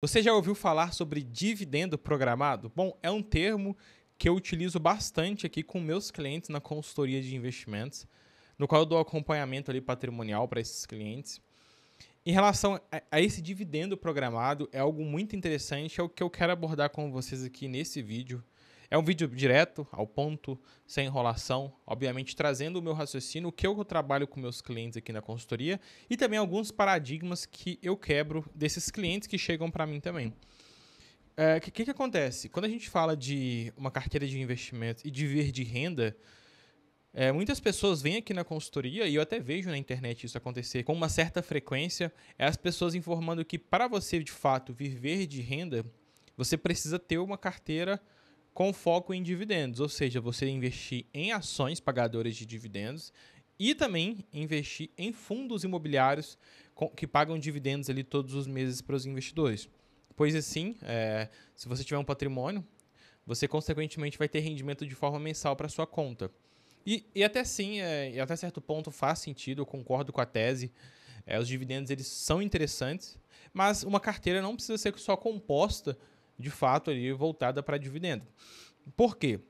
Você já ouviu falar sobre dividendo programado? Bom, é um termo que eu utilizo bastante aqui com meus clientes na consultoria de investimentos, no qual eu dou acompanhamento ali patrimonial para esses clientes. Em relação a esse dividendo programado, é algo muito interessante, é o que eu quero abordar com vocês aqui nesse vídeo. É um vídeo direto, ao ponto, sem enrolação, obviamente trazendo o meu raciocínio, o que eu trabalho com meus clientes aqui na consultoria e também alguns paradigmas que eu quebro desses clientes que chegam para mim também. O é, que, que acontece? Quando a gente fala de uma carteira de investimento e de ver de renda, é, muitas pessoas vêm aqui na consultoria, e eu até vejo na internet isso acontecer com uma certa frequência, é as pessoas informando que para você de fato viver de renda, você precisa ter uma carteira com foco em dividendos, ou seja, você investir em ações pagadoras de dividendos e também investir em fundos imobiliários que pagam dividendos ali todos os meses para os investidores. Pois assim, é, se você tiver um patrimônio, você consequentemente vai ter rendimento de forma mensal para sua conta. E, e até sim, é, e até certo ponto faz sentido, eu concordo com a tese. É, os dividendos eles são interessantes, mas uma carteira não precisa ser só composta de fato ali voltada para dividendo. Por quê?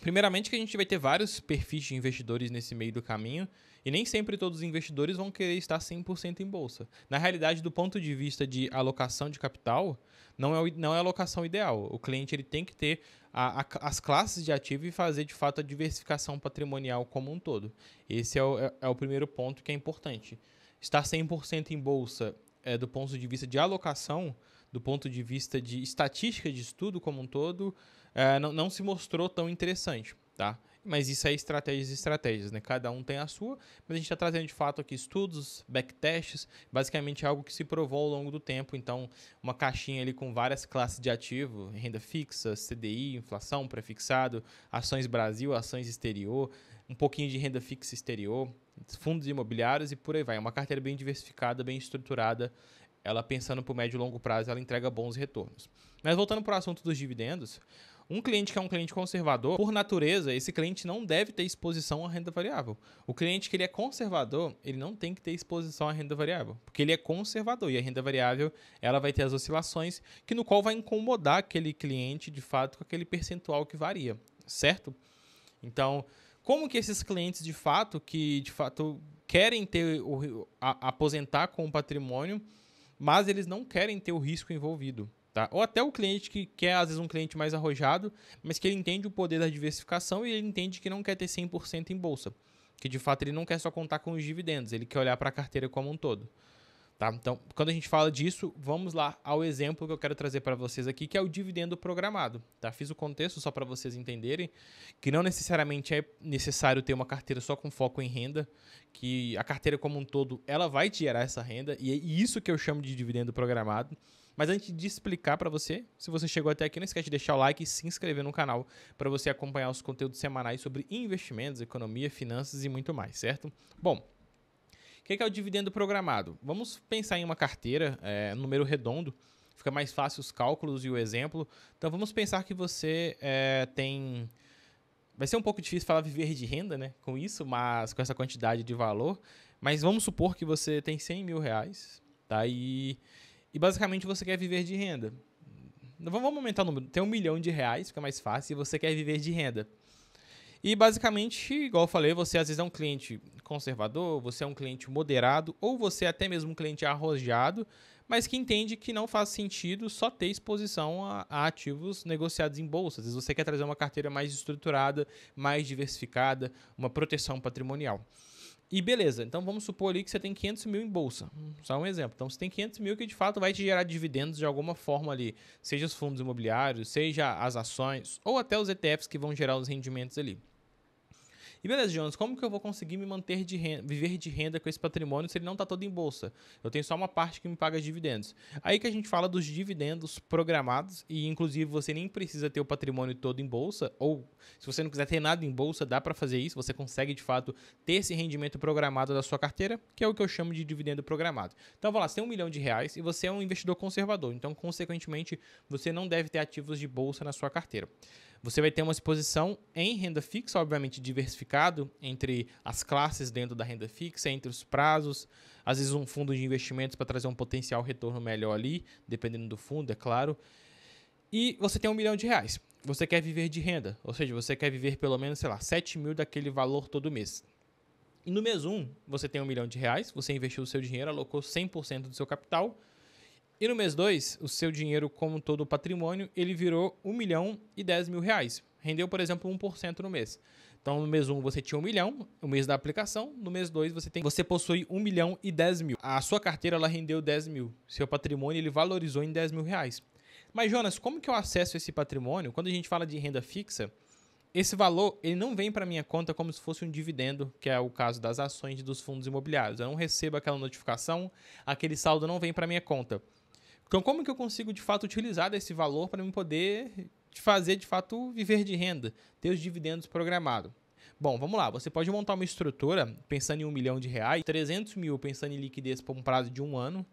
Primeiramente que a gente vai ter vários perfis de investidores nesse meio do caminho e nem sempre todos os investidores vão querer estar 100% em bolsa. Na realidade, do ponto de vista de alocação de capital, não é, não é a alocação ideal. O cliente ele tem que ter a, a, as classes de ativo e fazer de fato a diversificação patrimonial como um todo. Esse é o, é, é o primeiro ponto que é importante. Estar 100% em bolsa é, do ponto de vista de alocação do ponto de vista de estatística de estudo como um todo, é, não, não se mostrou tão interessante, tá? Mas isso é estratégias e estratégias, né? Cada um tem a sua, mas a gente está trazendo de fato aqui estudos, backtests, basicamente é algo que se provou ao longo do tempo. Então, uma caixinha ali com várias classes de ativo, renda fixa, CDI, inflação, prefixado, ações Brasil, ações exterior, um pouquinho de renda fixa exterior, fundos imobiliários e por aí vai. É uma carteira bem diversificada, bem estruturada ela pensando para o médio e longo prazo, ela entrega bons retornos. Mas voltando para o assunto dos dividendos, um cliente que é um cliente conservador, por natureza, esse cliente não deve ter exposição à renda variável. O cliente que ele é conservador, ele não tem que ter exposição à renda variável, porque ele é conservador e a renda variável, ela vai ter as oscilações, que no qual vai incomodar aquele cliente, de fato, com aquele percentual que varia, certo? Então, como que esses clientes de fato que de fato querem ter o, a, aposentar com o patrimônio, mas eles não querem ter o risco envolvido. Tá? Ou até o cliente que quer, às vezes, um cliente mais arrojado, mas que ele entende o poder da diversificação e ele entende que não quer ter 100% em bolsa. Que de fato ele não quer só contar com os dividendos, ele quer olhar para a carteira como um todo. Tá? Então, quando a gente fala disso, vamos lá ao exemplo que eu quero trazer para vocês aqui, que é o dividendo programado. Tá? Fiz o contexto só para vocês entenderem que não necessariamente é necessário ter uma carteira só com foco em renda, que a carteira como um todo ela vai te gerar essa renda, e é isso que eu chamo de dividendo programado. Mas antes de explicar para você, se você chegou até aqui, não esquece de deixar o like e se inscrever no canal para você acompanhar os conteúdos semanais sobre investimentos, economia, finanças e muito mais, certo? Bom, o que é o dividendo programado? Vamos pensar em uma carteira, é, número redondo, fica mais fácil os cálculos e o exemplo. Então vamos pensar que você é, tem. Vai ser um pouco difícil falar viver de renda, né? Com isso, mas com essa quantidade de valor. Mas vamos supor que você tem 100 mil reais, tá? E, e basicamente você quer viver de renda. Vamos aumentar o número. Tem um milhão de reais, fica mais fácil, e você quer viver de renda. E basicamente, igual eu falei, você às vezes é um cliente conservador, você é um cliente moderado, ou você é até mesmo um cliente arrojado, mas que entende que não faz sentido só ter exposição a, a ativos negociados em bolsa. Às vezes você quer trazer uma carteira mais estruturada, mais diversificada, uma proteção patrimonial. E beleza, então vamos supor ali que você tem 500 mil em bolsa, só um exemplo. Então você tem 500 mil que de fato vai te gerar dividendos de alguma forma ali, seja os fundos imobiliários, seja as ações, ou até os ETFs que vão gerar os rendimentos ali. E beleza, Jonas, como que eu vou conseguir me manter de renda, viver de renda com esse patrimônio se ele não está todo em bolsa? Eu tenho só uma parte que me paga dividendos. Aí que a gente fala dos dividendos programados e inclusive você nem precisa ter o patrimônio todo em bolsa ou se você não quiser ter nada em bolsa, dá para fazer isso, você consegue de fato ter esse rendimento programado da sua carteira, que é o que eu chamo de dividendo programado. Então, vamos lá, você tem um milhão de reais e você é um investidor conservador, então consequentemente você não deve ter ativos de bolsa na sua carteira. Você vai ter uma exposição em renda fixa, obviamente diversificado entre as classes dentro da renda fixa, entre os prazos, às vezes um fundo de investimentos para trazer um potencial retorno melhor ali, dependendo do fundo, é claro. E você tem um milhão de reais. Você quer viver de renda, ou seja, você quer viver pelo menos, sei lá, 7 mil daquele valor todo mês. E no mês 1, um, você tem um milhão de reais, você investiu o seu dinheiro, alocou 100% do seu capital, e no mês 2, o seu dinheiro, como todo o patrimônio, ele virou 1 milhão e 10 mil reais. Rendeu, por exemplo, 1% no mês. Então, no mês 1 um, você tinha 1 milhão, o mês da aplicação. No mês 2 você, tem, você possui 1 milhão e 10 mil. A sua carteira ela rendeu 10 mil. Seu patrimônio ele valorizou em 10 mil reais. Mas, Jonas, como que eu acesso esse patrimônio? Quando a gente fala de renda fixa, esse valor ele não vem para minha conta como se fosse um dividendo, que é o caso das ações dos fundos imobiliários. Eu não recebo aquela notificação, aquele saldo não vem para minha conta. Então, como que eu consigo de fato utilizar esse valor para me poder fazer de fato viver de renda, ter os dividendos programados? Bom, vamos lá. Você pode montar uma estrutura pensando em um milhão de reais, 300 mil pensando em liquidez por um prazo de um ano,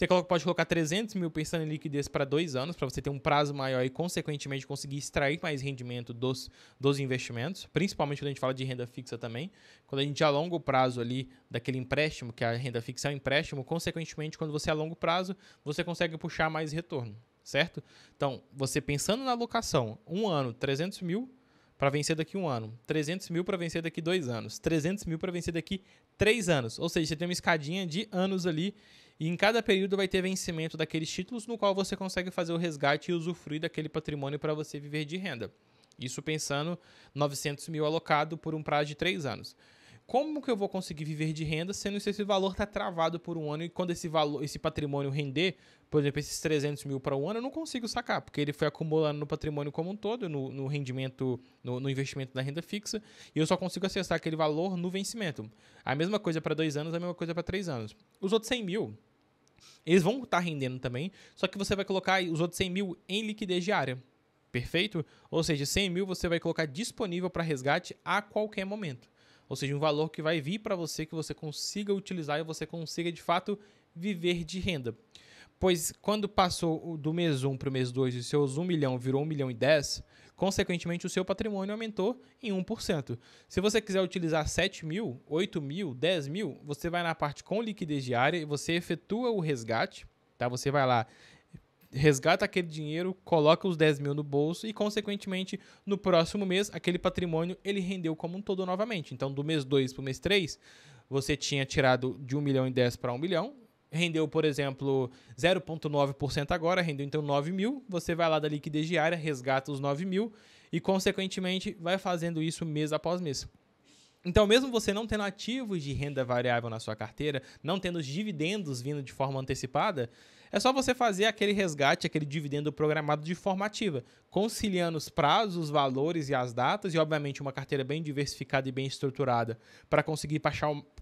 você pode colocar 300 mil pensando em liquidez para dois anos, para você ter um prazo maior e, consequentemente, conseguir extrair mais rendimento dos, dos investimentos, principalmente quando a gente fala de renda fixa também. Quando a gente alonga o prazo ali daquele empréstimo, que é a renda fixa é um empréstimo, consequentemente, quando você alonga o prazo, você consegue puxar mais retorno, certo? Então, você pensando na alocação, um ano, 300 mil, para vencer daqui um ano, 300 mil para vencer daqui dois anos, 300 mil para vencer daqui três anos. Ou seja, você tem uma escadinha de anos ali e em cada período vai ter vencimento daqueles títulos no qual você consegue fazer o resgate e usufruir daquele patrimônio para você viver de renda. Isso pensando 900 mil alocado por um prazo de 3 anos. Como que eu vou conseguir viver de renda sendo que esse valor está travado por um ano e quando esse valor, esse patrimônio render, por exemplo, esses 300 mil para um ano, eu não consigo sacar, porque ele foi acumulando no patrimônio como um todo, no, no rendimento, no, no, investimento da renda fixa, e eu só consigo acessar aquele valor no vencimento. A mesma coisa para dois anos, a mesma coisa para três anos. Os outros 100 mil, eles vão estar tá rendendo também, só que você vai colocar os outros 100 mil em liquidez diária. Perfeito? Ou seja, 100 mil você vai colocar disponível para resgate a qualquer momento. Ou seja, um valor que vai vir para você que você consiga utilizar e você consiga de fato viver de renda. Pois quando passou do mês 1 para o mês 2 e seus 1 milhão virou 1 milhão e 10, Consequentemente, o seu patrimônio aumentou em 1%. Se você quiser utilizar 7 mil, 8 mil, 10 mil, você vai na parte com liquidez diária e você efetua o resgate. Tá? Você vai lá, resgata aquele dinheiro, coloca os 10 mil no bolso e, consequentemente, no próximo mês, aquele patrimônio ele rendeu como um todo novamente. Então, do mês 2 para o mês 3, você tinha tirado de 1 milhão e 10 para 1 milhão, rendeu, por exemplo, 0,9% agora, rendeu então 9 mil, você vai lá da liquidez diária, resgata os 9 mil e, consequentemente, vai fazendo isso mês após mês. Então, mesmo você não tendo ativos de renda variável na sua carteira, não tendo os dividendos vindo de forma antecipada, é só você fazer aquele resgate, aquele dividendo programado de forma ativa, conciliando os prazos, os valores e as datas, e obviamente uma carteira bem diversificada e bem estruturada, para conseguir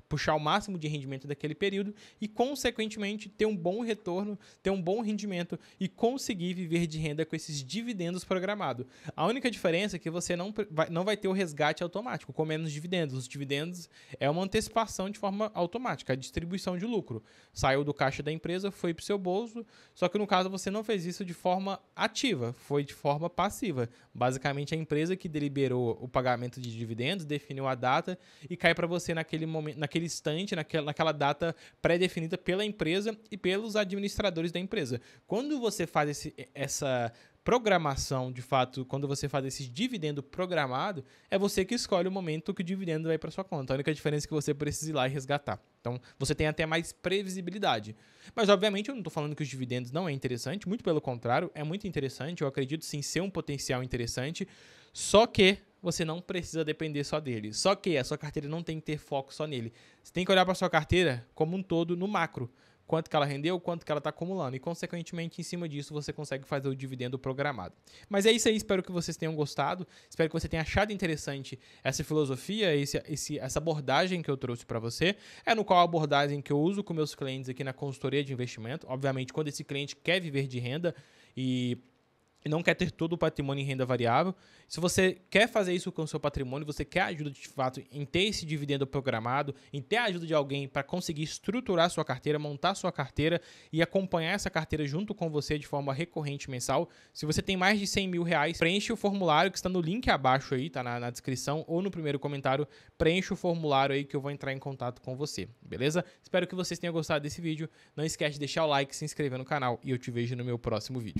puxar o máximo de rendimento daquele período e, consequentemente, ter um bom retorno, ter um bom rendimento e conseguir viver de renda com esses dividendos programados. A única diferença é que você não vai, não vai ter o resgate automático com menos dividendos. Os dividendos é uma antecipação de forma automática, a distribuição de lucro. Saiu do caixa da empresa, foi para o seu bolso, só que no caso você não fez isso de forma ativa, foi de forma passiva. Basicamente, a empresa que deliberou o pagamento de dividendos definiu a data e cai para você naquele momento, naquele naquele instante, naquela, naquela data pré-definida pela empresa e pelos administradores da empresa. Quando você faz esse, essa programação, de fato, quando você faz esse dividendo programado, é você que escolhe o momento que o dividendo vai para sua conta. A única diferença é que você precisa ir lá e resgatar. Então, você tem até mais previsibilidade. Mas, obviamente, eu não estou falando que os dividendos não é interessante, muito pelo contrário, é muito interessante, eu acredito sim ser um potencial interessante, só que você não precisa depender só dele. Só que a sua carteira não tem que ter foco só nele. Você tem que olhar para sua carteira como um todo no macro. Quanto que ela rendeu, quanto que ela está acumulando. E, consequentemente, em cima disso, você consegue fazer o dividendo programado. Mas é isso aí, espero que vocês tenham gostado. Espero que você tenha achado interessante essa filosofia, esse, esse essa abordagem que eu trouxe para você. É no qual a abordagem que eu uso com meus clientes aqui na consultoria de investimento. Obviamente, quando esse cliente quer viver de renda e e não quer ter todo o patrimônio em renda variável, se você quer fazer isso com o seu patrimônio, você quer ajuda de fato em ter esse dividendo programado, em ter a ajuda de alguém para conseguir estruturar sua carteira, montar sua carteira e acompanhar essa carteira junto com você de forma recorrente mensal. Se você tem mais de 100 mil reais, preenche o formulário que está no link abaixo aí, tá na, na descrição ou no primeiro comentário, preenche o formulário aí que eu vou entrar em contato com você, beleza? Espero que vocês tenham gostado desse vídeo. Não esquece de deixar o like, se inscrever no canal e eu te vejo no meu próximo vídeo.